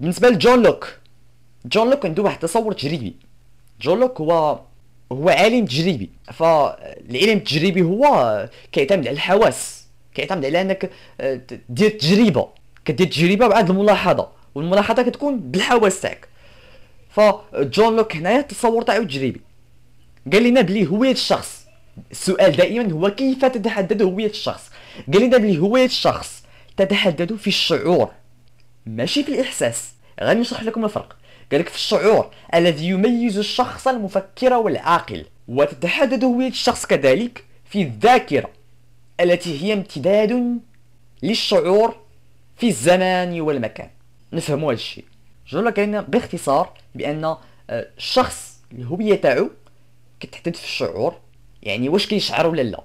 بالنسبه لجون لوك جون لوك عنده واحد التصور تجريبي جون لوك هو هو عالم تجريبي فالعلم التجريبي هو كيعتمد على الحواس كيعتمد على انك آه، دير تجربه كدير تجربه بعد الملاحظه والملاحظه كتكون بالحواس تاعك فجون لوك هنايا التصور تاعو تجريبي قال لنا بلي هويه الشخص السؤال دائما هو كيف تتحدد هويه الشخص قال لنا بلي هويه الشخص تتحدد في الشعور ماشي في الإحساس غنشرح لكم الفرق قال لك في الشعور الذي يميز الشخص المفكر والعاقل وتتحدد هوية الشخص كذلك في الذاكرة التي هي امتداد للشعور في الزمان والمكان نفهموا هذا الشيء جرى كاينه باختصار بان آه، الشخص الهويه تاعو كتحدد في الشعور يعني واش كيشعر ولا لا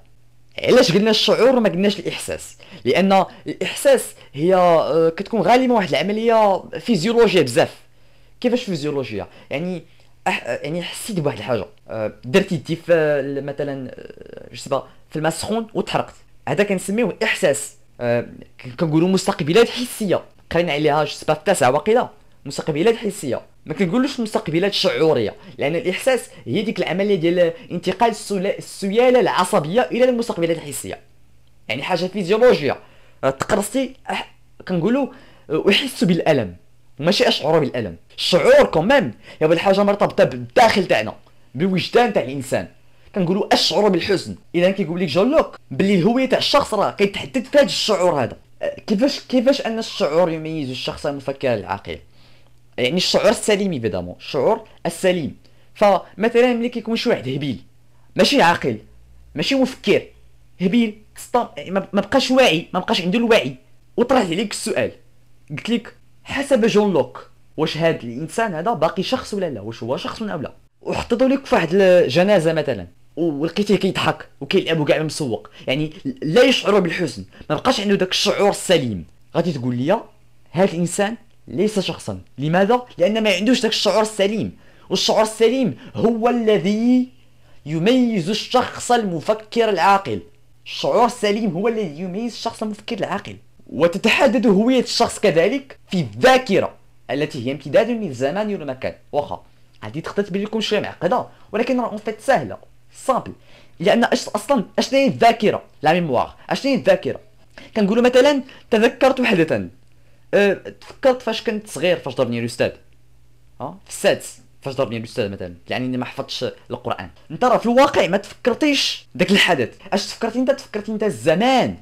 علاش قلنا الشعور ما قلناش الاحساس لان الاحساس هي آه، كتكون غالبا واحد العمليه فيزيولوجيه بزاف كيفاش فيزيولوجيه يعني أح... آه، يعني حسيت بواحد الحاجه آه، درتي يدي في مثلا جو في الماء السخون وتحرقت هذا كنسميوه احساس كنقولوا مستقبلات حسيه قرينا عليها جو في التاسعه وقيله مستقبلات حسيه ما كنقولوش مستقبلات شعوريه لان الاحساس هي ديك العمليه ديال انتقال السياله العصبيه الى المستقبلات الحسيه يعني حاجه فيزيولوجيه آه، تقرصتي أح... كنقولوا آه، احس بالالم ماشي اشعر بالالم الشعور كومام هي الحاجه مرتبطه بالداخل تاعنا بالوجدان تاع الانسان كنقولوا اشعر بالحزن اذا كيقول لك جون لوك بلي الهويه تاع الشخص راه كيتحدد في هذا الشعور هذا آه، كيفاش كيفاش ان الشعور يميز الشخص المفكر العاقل يعني الشعور السليم ايفيدامون الشعور السليم فمثلا ملي كيكون شي واحد هبيل ماشي عاقل ماشي مفكر هبيل يعني ما بقاش واعي ما بقاش عنده الوعي وطرحت عليك السؤال قلت لك حسب جون لوك واش هاد الانسان هذا باقي شخص ولا لا واش هو شخص او لا وحطيتو لك فواحد الجنازه مثلا ولقيتيه كيضحك وكيلعب وكاع مسوق يعني لا يشعر بالحزن ما بقاش عنده داك الشعور السليم غادي تقول لي هذا الانسان ليس شخصا لماذا؟ لأن ما عندوش ذاك الشعور السليم والشعور السليم هو الذي يميز الشخص المفكر العاقل الشعور السليم هو الذي يميز الشخص المفكر العاقل وتتحدد هوية الشخص كذلك في الذاكرة التي هي امتداد للزمان والمكان واخا غادي تقدر تبان لكم شويه معقده ولكن راه اون فيت سهله سامبل لان أش اصلا اشنو هي الذاكره لا ميموار اشنو هي الذاكره كنقولوا مثلا تذكرت حدثا تفكرت فاش كنت صغير فاش ضربني الاستاذ ها في السادس فاش ضربني الاستاذ مثلا يعني اني ما حفظتش القران انت راه في الواقع ما تفكرتيش ذاك الحدث اش تفكرتي انت تفكرتي انت الزمان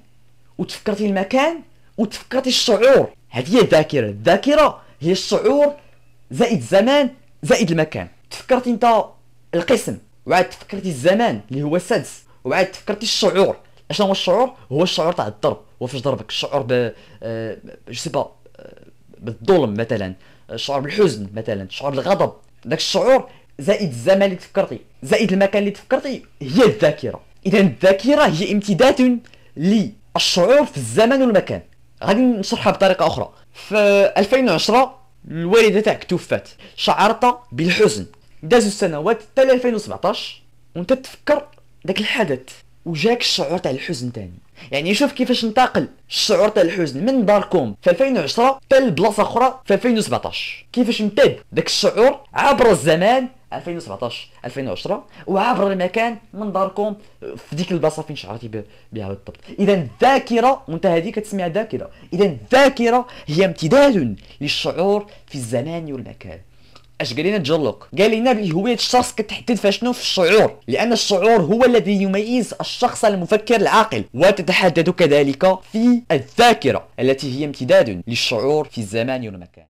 وتفكرتي المكان وتفكرتي الشعور هذه هي الذاكره الذاكره هي الشعور زائد الزمان زائد المكان تفكرتي انت القسم وعاد تفكرتي الزمان اللي هو السادس وعاد تفكرتي الشعور اشنو هو الشعور هو الشعور تاع الضرب وفاش ضربك الشعور ب أه... جو سي با بالظلم مثلا الشعور بالحزن مثلا الشعور بالغضب داك الشعور زائد الزمان اللي تفكرتي زائد المكان اللي تفكرتي هي الذاكره اذا الذاكره هي امتداد للشعور في الزمان والمكان غادي نشرحها بطريقه اخرى في 2010 الوالده تاعك توفات شعرت بالحزن دازوا السنوات حتى 2017 وانت تفكر داك الحدث وجاك الشعور تاع الحزن تاني يعني شوف كيفاش انتقل الشعور تاع الحزن من داركم في 2010 حتى لبلاصه اخرى في 2017 كيفاش امتد داك الشعور عبر الزمان 2017 2010 وعبر المكان من داركم في ديك البلاصه فين شعرتي بها بالضبط اذا الذاكره وانت هذه كتسميها ذاكره اذا الذاكره هي امتداد للشعور في الزمان والمكان اش قال لنا تجرلوك قال لنا الشخص كتحدد فشنو في الشعور لان الشعور هو الذي يميز الشخص المفكر العاقل وتتحدد كذلك في الذاكره التي هي امتداد للشعور في الزمان والمكان